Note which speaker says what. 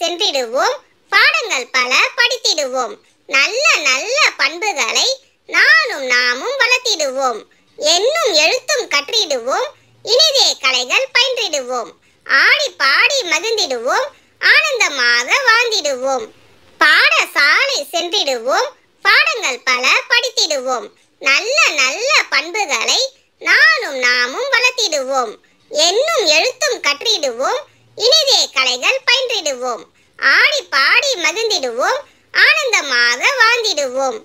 Speaker 1: சென்றிடுவோம் பாடங்கள் பல படித்திடுவோம் நல்ல
Speaker 2: நல்ல பண்புகளை நானும் நாமும் வளர்த்திடுவோம் என்னும் எழுத்தும் கற்றிடுவோம் இனிதே கலைகள் பயின்றிடுவோம் ஆடி பாடி மகிழ்ந்திடுவோம் ஆனந்தமாக வாழ்ந்திடுவோம் பாடசாலை சென்றிடுவோம் பாடங்கள் பல படித்திடுவோம் நல்ல நல்ல பண்புகளை நானும் நாமும் வளர்த்திடுவோம் என்னும் எழுத்தும் கற்றிடுவோம்
Speaker 1: கலைகள் பயின்றிடுவோம் ஆடி பாடி மகிழ்ந்திடுவோம் ஆனந்தமாக வாழ்ந்திடுவோம்